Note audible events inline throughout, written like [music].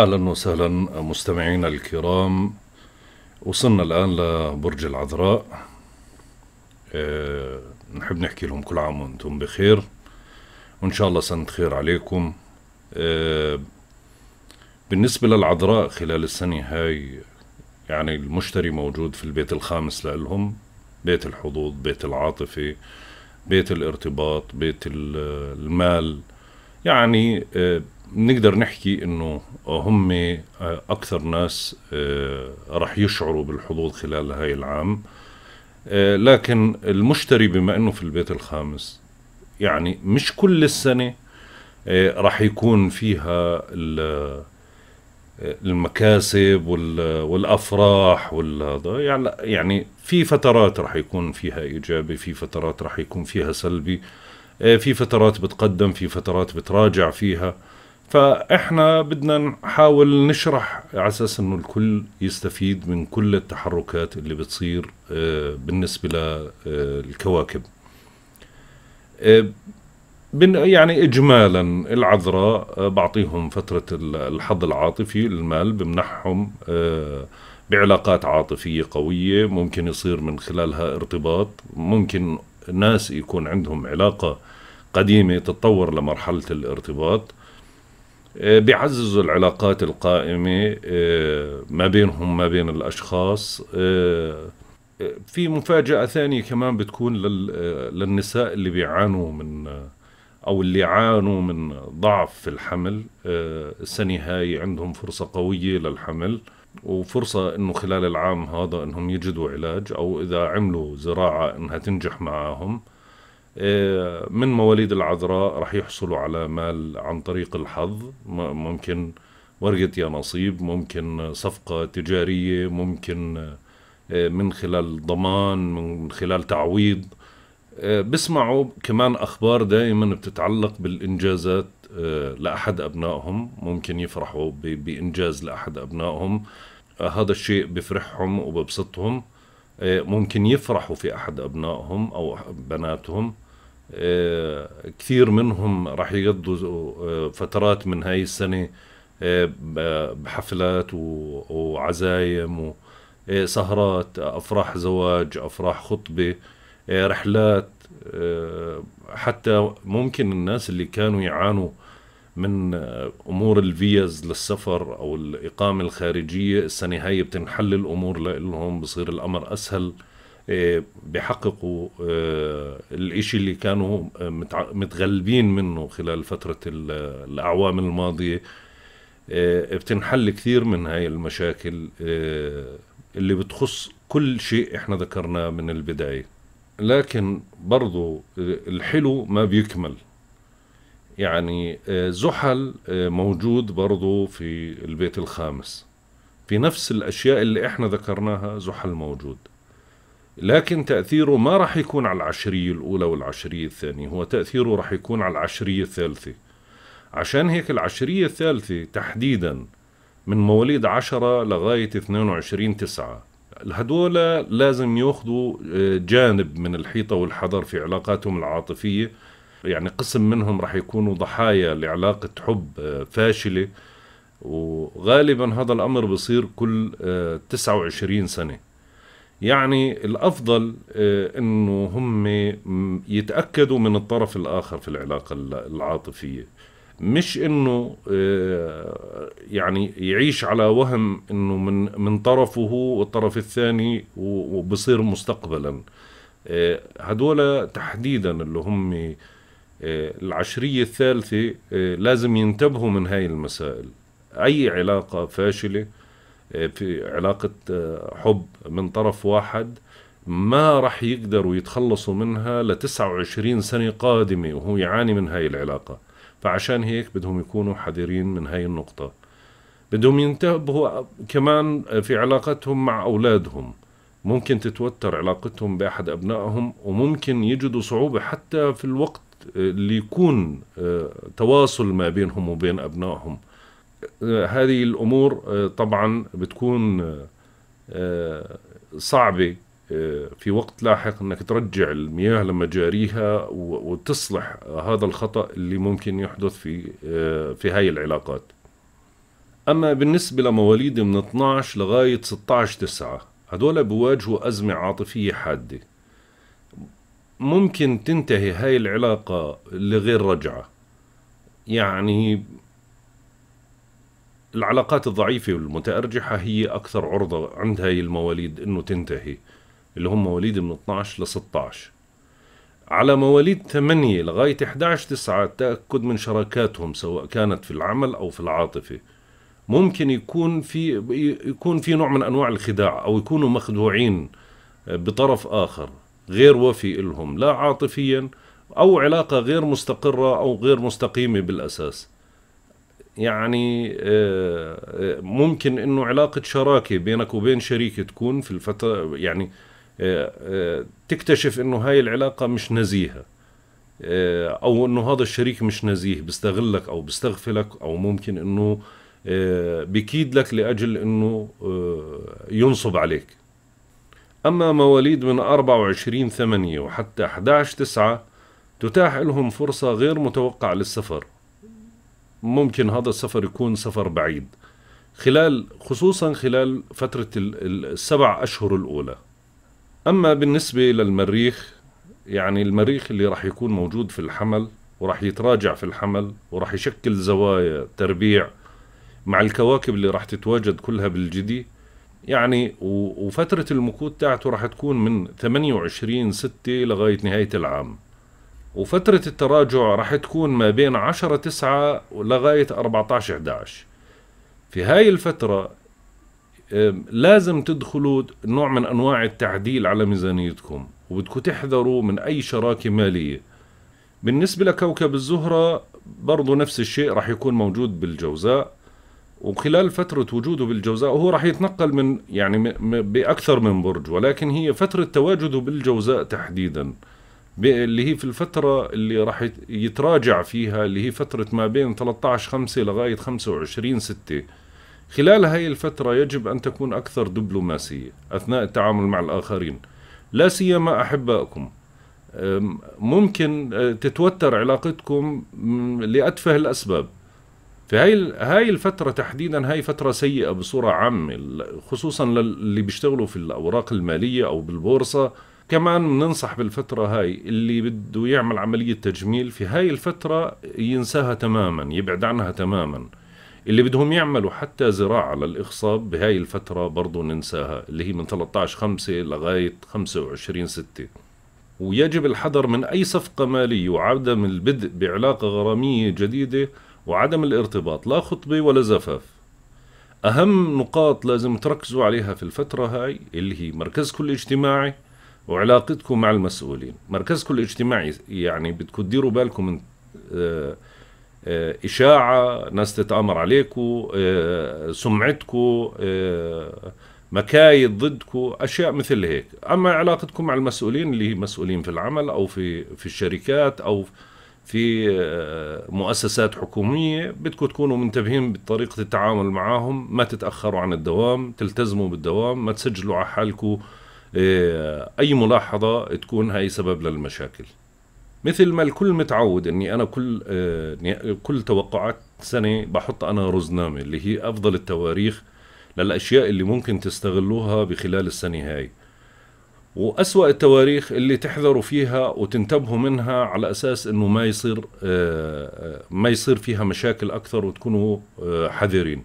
اهلا وسهلا مستمعينا الكرام وصلنا الان لبرج العذراء أه نحب نحكي لهم كل عام وانتم بخير وان شاء الله سنه خير عليكم أه بالنسبه للعذراء خلال السنه هاي يعني المشتري موجود في البيت الخامس لهم بيت الحظوظ بيت العاطفه بيت الارتباط بيت المال يعني أه نقدر نحكي انه هم اكثر ناس آه، رح يشعروا بالحظوظ خلال هاي العام آه، لكن المشتري بما انه في البيت الخامس يعني مش كل السنه آه، رح يكون فيها المكاسب والافراح والهذا يعني يعني في فترات رح يكون فيها ايجابي في فترات رح يكون فيها سلبي في فترات بتقدم في فترات بتراجع فيها فاحنا بدنا نحاول نشرح على اساس انه الكل يستفيد من كل التحركات اللي بتصير آه، بالنسبه للكواكب آه، آه، يعني اجمالا العذراء بعطيهم فتره الحظ العاطفي المال بمنحهم بعلاقات عاطفيه قويه ممكن يصير من خلالها ارتباط ممكن ناس يكون عندهم علاقه قديمه تتطور لمرحله الارتباط آه، بيعززوا العلاقات القائمة آه، ما بينهم ما بين الأشخاص آه، في مفاجأة ثانية كمان بتكون للنساء اللي بيعانوا من أو اللي عانوا من ضعف في الحمل السنة هاي عندهم فرصة قوية للحمل وفرصة إنه خلال العام هذا إنهم يجدوا علاج أو إذا عملوا زراعة إنها تنجح معاهم آه، من مواليد العذراء رح يحصلوا على مال عن طريق الحظ ممكن ورقة يا نصيب ممكن صفقة تجارية ممكن آه، من خلال ضمان من خلال تعويض آه، بسمعوا كمان أخبار دائما بتتعلق بالإنجازات لأحد أبنائهم ممكن يفرحوا بإنجاز لأحد أبنائهم هذا الشيء بفرحهم وببسطهم آه، ممكن يفرحوا في احد ابنائهم او بناتهم آه، كثير منهم راح يقضوا آه، فترات من هاي السنه بحفلات وعزايم وسهرات افراح زواج افراح خطبه رحلات حتى ممكن الناس اللي كانوا يعانوا من آه، امور الفيز للسفر او الاقامه الخارجيه السنه هاي بتنحل الامور لهم بصير الامر اسهل آه، بحققوا آه، الإشي اللي كانوا متغلبين منه خلال فترة الأعوام الماضية بتنحل كثير من هاي المشاكل اللي بتخص كل شيء احنا ذكرناه من البداية لكن برضو الحلو ما بيكمل يعني آه، زحل آه، موجود برضو في البيت الخامس في نفس الأشياء اللي إحنا ذكرناها زحل موجود لكن تأثيره ما راح يكون على العشرية الأولى والعشرية الثانية هو تأثيره راح يكون على العشرية الثالثة عشان هيك العشرية الثالثة تحديدا من مواليد عشرة لغاية 22 تسعة هدول لازم ياخذوا آه، جانب من الحيطة والحذر في علاقاتهم العاطفية يعني قسم منهم راح يكونوا ضحايا لعلاقة حب آه، فاشلة وغالبا هذا الأمر بصير كل 29 آه، سنة يعني الأفضل آه، أنه هم يتأكدوا من الطرف الآخر في العلاقة العاطفية مش انه يعني يعيش على وهم انه من من طرفه والطرف الثاني وبصير مستقبلا هدول تحديدا اللي هم آه، العشرية الثالثة آه، لازم ينتبهوا من هاي المسائل أي علاقة فاشلة آه، في علاقة حب من طرف واحد ما رح يقدروا يتخلصوا منها لتسعة 29 سنة قادمة وهو يعاني من هاي العلاقة فعشان هيك بدهم يكونوا حذرين من هاي النقطة بدهم ينتبهوا كمان في علاقتهم مع أولادهم ممكن تتوتر علاقتهم بأحد أبنائهم وممكن يجدوا صعوبة حتى في الوقت اللي يكون آه، تواصل ما بينهم وبين أبنائهم آه، هذه الأمور آه، طبعا بتكون صعبة في وقت لاحق انك ترجع المياه لمجاريها وتصلح هذا الخطا اللي ممكن يحدث في في هاي العلاقات اما بالنسبه لمواليد من 12 لغايه 16 9 هدول بواجهوا ازمه عاطفيه حاده ممكن تنتهي هاي العلاقة لغير رجعة يعني العلاقات الضعيفة والمتأرجحة هي أكثر عرضة عند هاي المواليد إنه تنتهي اللي هم مواليد من 12 ل 16 على مواليد 8 لغاية 11 9 تأكد من شراكاتهم سواء كانت في العمل أو في العاطفة ممكن يكون في يكون في نوع من أنواع الخداع أو يكونوا مخدوعين بطرف آخر غير وفي إلهم لا عاطفيا أو علاقة غير مستقرة أو غير مستقيمة بالأساس يعني آه، آه، ممكن انه علاقة شراكة بينك وبين شريك تكون في الفترة يعني آه، تكتشف انه هاي العلاقة مش نزيهة او انه هذا الشريك مش نزيه بيستغلك او بيستغفلك او ممكن انه بكيد لك لاجل انه ينصب عليك أما مواليد من 24 8 وحتى 11 9 تتاح لهم فرصة غير متوقعة للسفر ممكن هذا السفر يكون سفر بعيد خلال خصوصا خلال فترة السبع أشهر الأولى أما بالنسبة للمريخ يعني المريخ اللي راح يكون موجود في الحمل وراح يتراجع في الحمل وراح يشكل زوايا تربيع مع الكواكب اللي راح تتواجد كلها بالجدي يعني وفترة المكوت تاعته راح تكون من 28 6 لغاية نهاية العام وفترة التراجع راح تكون ما بين 10 9 لغاية 14 11 في هاي الفترة لازم تدخلوا نوع من أنواع التعديل على ميزانيتكم وبدكم تحذروا من أي شراكة مالية بالنسبة لكوكب الزهرة برضو نفس الشيء راح يكون موجود بالجوزاء وخلال فترة وجوده بالجوزاء وهو راح يتنقل من يعني بأكثر من برج ولكن هي فترة تواجده بالجوزاء تحديدا اللي هي في الفترة اللي راح يتراجع فيها اللي هي فترة ما بين 13 5 لغاية 25 6 خلال هاي الفترة يجب أن تكون أكثر دبلوماسية أثناء التعامل مع الآخرين لا سيما أحبائكم ممكن أه، تتوتر علاقتكم لأتفه الأسباب في هاي هاي الفترة تحديدا هاي فترة سيئة بصورة عامة خصوصا للي بيشتغلوا في الأوراق المالية أو بالبورصة كمان بننصح بالفترة هاي اللي بده يعمل عملية تجميل في هاي الفترة ينساها تماما يبعد عنها تماما اللي بدهم يعملوا حتى زراعة للإخصاب بهاي الفترة برضو ننساها اللي هي من 13 5 لغاية 25 6 ويجب الحذر من أي صفقة مالية وعدم البدء بعلاقة غرامية جديدة وعدم الارتباط لا خطبة ولا زفاف أهم نقاط لازم تركزوا عليها في الفترة هاي اللي هي مركزكم الاجتماعي وعلاقتكم مع المسؤولين مركزكم الاجتماعي يعني بدكم تديروا بالكم من آه، آه، إشاعة ناس تتآمر عليكم آه، سمعتكم مكايد ضدكم أشياء مثل هيك أما علاقتكم مع المسؤولين اللي هي مسؤولين في العمل أو في في الشركات أو في في آه، مؤسسات حكومية بدكم تكونوا منتبهين بطريقة التعامل معاهم ما تتأخروا عن الدوام تلتزموا بالدوام ما تسجلوا على حالكم آه، أي ملاحظة تكون هاي سبب للمشاكل مثل ما الكل متعود اني انا كل آه، كل توقعات سنه بحط انا رزنامه اللي هي افضل التواريخ للاشياء اللي ممكن تستغلوها بخلال السنه هاي وأسوأ التواريخ اللي تحذروا فيها وتنتبهوا منها على أساس أنه ما يصير آه، آه، ما يصير فيها مشاكل أكثر وتكونوا آه، حذرين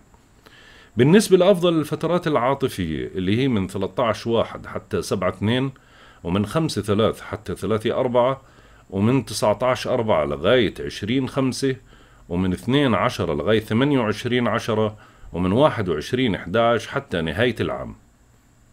بالنسبة لأفضل الفترات العاطفية اللي هي من 13 واحد حتى 7 2 ومن 5 3 حتى 3 4 ومن 19 4 لغاية 20 5 ومن 2 10 لغاية 28 10 ومن 21 11 حتى نهاية العام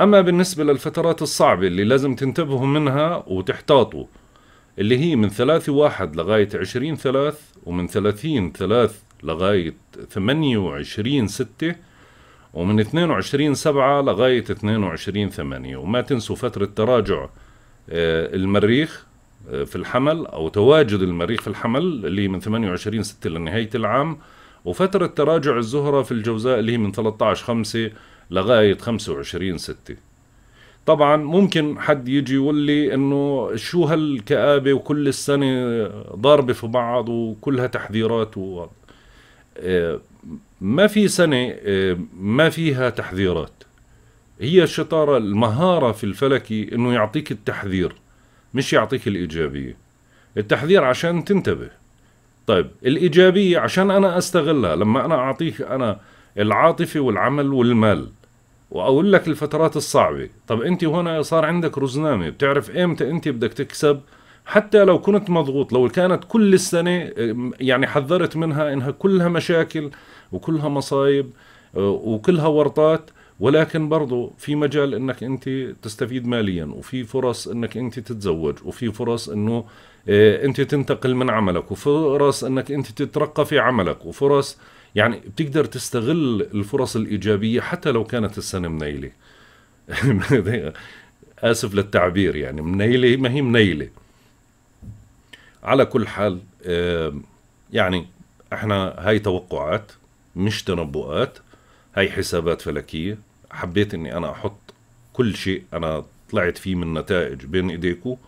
أما بالنسبة للفترات الصعبة اللي لازم تنتبهوا منها وتحتاطوا اللي هي من ثلاثة واحد لغاية عشرين ثلاث ومن ثلاثين ثلاث لغاية ثمانية وعشرين ستة ومن اثنين وعشرين سبعة لغاية اثنين وعشرين ثمانية وما تنسوا فترة تراجع آه، المريخ آه، في الحمل أو تواجد المريخ في الحمل اللي من ثمانية وعشرين ستة لنهاية العام وفترة تراجع الزهرة في الجوزاء اللي هي من عشر خمسة لغاية 25 ستة طبعا ممكن حد يجي يقول لي انه شو هالكآبة وكل السنة ضاربة في بعض وكلها تحذيرات و... إيه، ما في سنة إيه، ما فيها تحذيرات هي الشطارة المهارة في الفلكي انه يعطيك التحذير مش يعطيك الإيجابية التحذير عشان تنتبه طيب الإيجابية عشان أنا أستغلها لما أنا أعطيك أنا العاطفة والعمل والمال واقول لك الفترات الصعبه طب انت هنا صار عندك رزنامه بتعرف امتى انت بدك تكسب حتى لو كنت مضغوط لو كانت كل السنه يعني حذرت منها انها كلها مشاكل وكلها مصايب اه، وكلها ورطات ولكن برضو في مجال انك انت تستفيد ماليا وفي فرص انك انت تتزوج وفي فرص انه اه، انت تنتقل من عملك وفرص انك انت تترقى في عملك وفرص يعني بتقدر تستغل الفرص الإيجابية حتى لو كانت السنة منيلة [laughs] آسف للتعبير يعني منيلة ما هي منيلة على كل حال يعني احنا هاي توقعات مش تنبؤات هاي حسابات فلكية حبيت اني انا احط كل شيء انا طلعت فيه من نتائج بين ايديكو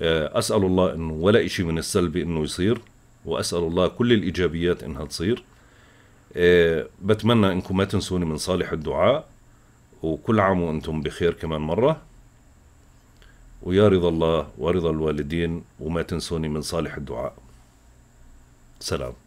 آه، اسال الله انه ولا اشي من السلبي انه يصير واسال الله كل الايجابيات انها تصير إيه، بتمنى انكم ما تنسوني من صالح الدعاء وكل عام وانتم بخير كمان مره ويا رضا الله ورضا الوالدين وما تنسوني من صالح الدعاء سلام